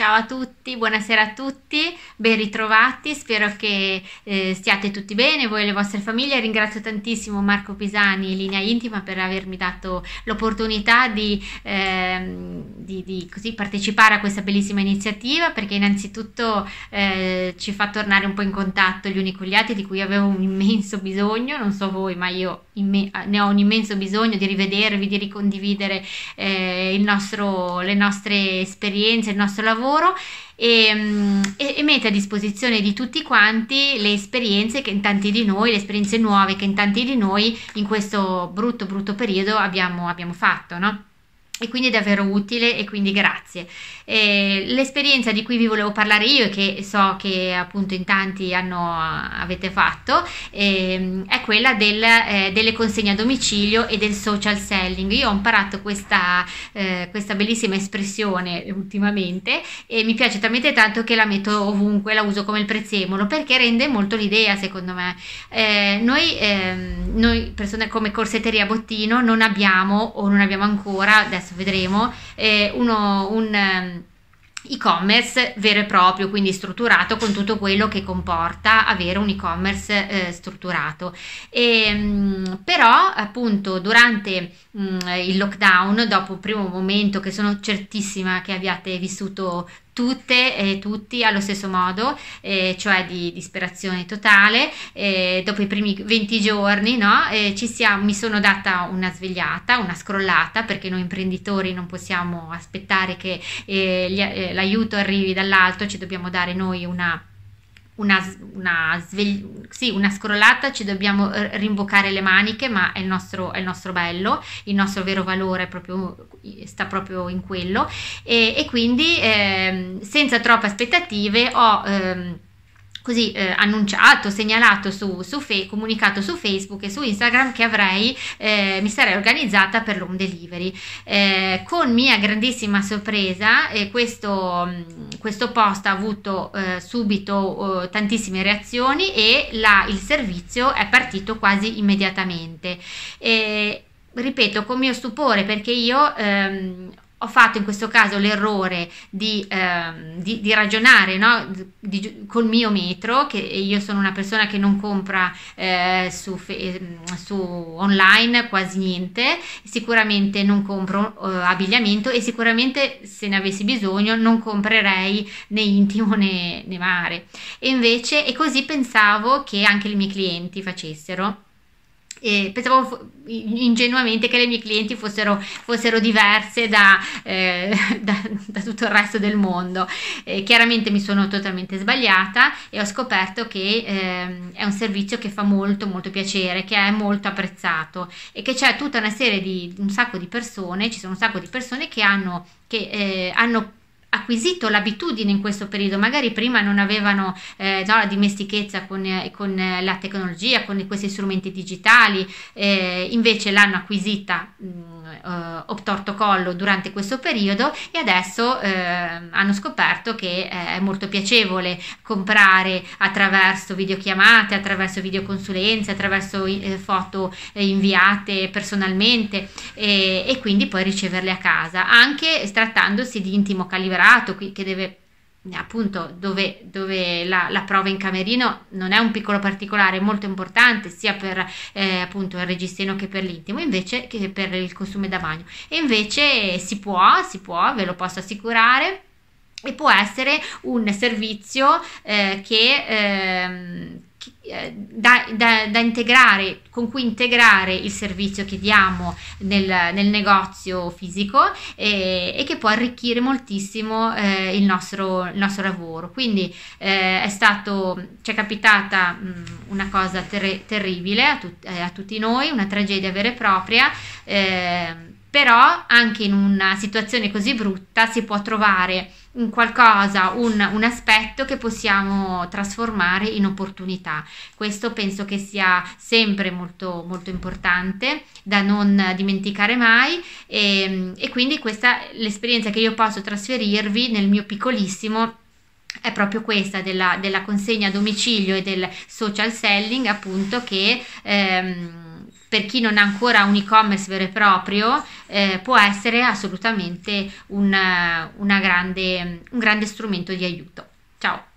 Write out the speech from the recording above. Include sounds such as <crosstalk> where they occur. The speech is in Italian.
Ciao a tutti, buonasera a tutti, ben ritrovati, spero che eh, stiate tutti bene, voi e le vostre famiglie. Ringrazio tantissimo Marco Pisani e Linea Intima per avermi dato l'opportunità di, eh, di, di così, partecipare a questa bellissima iniziativa perché innanzitutto eh, ci fa tornare un po' in contatto gli uni con gli altri di cui avevo un immenso bisogno, non so voi ma io imme- ne ho un immenso bisogno di rivedervi, di ricondividere eh, nostro, le nostre esperienze, il nostro lavoro lavoro e, mm, e, e, mette a disposizione di tutti quanti le esperienze che in tanti di noi, le esperienze nuove che in tanti di noi in questo brutto brutto periodo abbiamo, abbiamo fatto, no? e quindi è davvero utile e quindi grazie. Eh, l'esperienza di cui vi volevo parlare io e che so che appunto in tanti hanno, avete fatto ehm, è quella del, eh, delle consegne a domicilio e del social selling. Io ho imparato questa, eh, questa bellissima espressione ultimamente e mi piace talmente tanto che la metto ovunque, la uso come il prezzemolo perché rende molto l'idea secondo me. Eh, noi, ehm, noi, persone come Corsetteria Bottino non abbiamo o non abbiamo ancora adesso adesso vedremo, eh, uno, un ehm, e-commerce vero e proprio, quindi strutturato con tutto quello che comporta avere un e-commerce eh, strutturato. E, ehm, però appunto durante mh, mm, il lockdown, dopo il primo momento che sono certissima che abbiate vissuto tutte e tutti allo stesso modo, eh, cioè di disperazione totale. Eh, dopo i primi 20 giorni no, eh, siamo, mi sono data una svegliata, una scrollata, perché noi imprenditori non possiamo aspettare che eh, gli, eh, l'aiuto arrivi dall'alto, ci dobbiamo dare noi una una, una, svegli- sì, una scrollata, ci dobbiamo eh, rimboccare le maniche, ma è il, nostro, è il nostro bello, il nostro vero valore proprio, sta proprio in quello. E, e quindi eh, senza troppe aspettative ho... Ehm, così eh, annunciato, segnalato su, su fe- comunicato su Facebook e su Instagram che avrei, eh, mi sarei organizzata per l'home delivery. Eh, con mia grandissima sorpresa, eh, questo, mm, questo, post ha avuto eh, subito oh, tantissime reazioni e la, il servizio è partito quasi immediatamente. Eh, ripeto, con mio stupore perché io... Ehm, ho fatto in questo caso l'errore di, eh, di, di ragionare no? di, col mio metro, che io sono una persona che non compra eh, su, ehm, su, online quasi niente, sicuramente non compro eh, abbigliamento e sicuramente se ne avessi bisogno non comprerei né intimo né, né mare. E invece, e così pensavo che anche i miei clienti facessero e pensavo ingenuamente che le mie clienti fossero, fossero diverse da, eh, <laughs> da, da, tutto il resto del mondo. Eh, chiaramente mi sono totalmente sbagliata e ho scoperto che eh, è un servizio che fa molto molto piacere, che è molto apprezzato e che c'è tutta una serie di un sacco di persone, ci sono un sacco di persone che hanno, che, eh, hanno acquisito l'abitudine in questo periodo, magari prima non avevano eh, no, la dimestichezza con, eh, con, eh, la tecnologia, con questi strumenti digitali, eh, invece l'hanno acquisita mh, mm, eh, obtorto collo durante questo periodo e adesso eh, hanno scoperto che è molto piacevole comprare attraverso videochiamate, attraverso videoconsulenze, attraverso foto inviate personalmente e, e quindi poi riceverle a casa, anche trattandosi di intimo calibro qui, che deve appunto dove, dove la, la, prova in camerino non è un piccolo particolare molto importante sia per eh, appunto il registino che per l'intimo invece che per il costume da bagno e invece si può si può ve lo posso assicurare e può essere un servizio eh, che, eh, eh, da, da, da, integrare, con cui integrare il servizio che diamo nel, nel negozio fisico e, eh, e, che può arricchire moltissimo eh, il, nostro, il, nostro, lavoro. Quindi eh, è stato, ci è capitata mh, mm, una cosa ter- terribile a, tut- eh, a, tutti noi, una tragedia vera e propria ehm, però anche in una situazione così brutta si può trovare un qualcosa, un, un, aspetto che possiamo trasformare in opportunità. Questo penso che sia sempre molto, molto importante da non dimenticare mai e, ehm, e quindi questa è l'esperienza che io posso trasferirvi nel mio piccolissimo è proprio questa della, della consegna a domicilio e del social selling appunto che ehm, per chi non ha ancora un e-commerce vero e proprio, eh, può essere assolutamente un, eh, una grande, un grande strumento di aiuto. Ciao!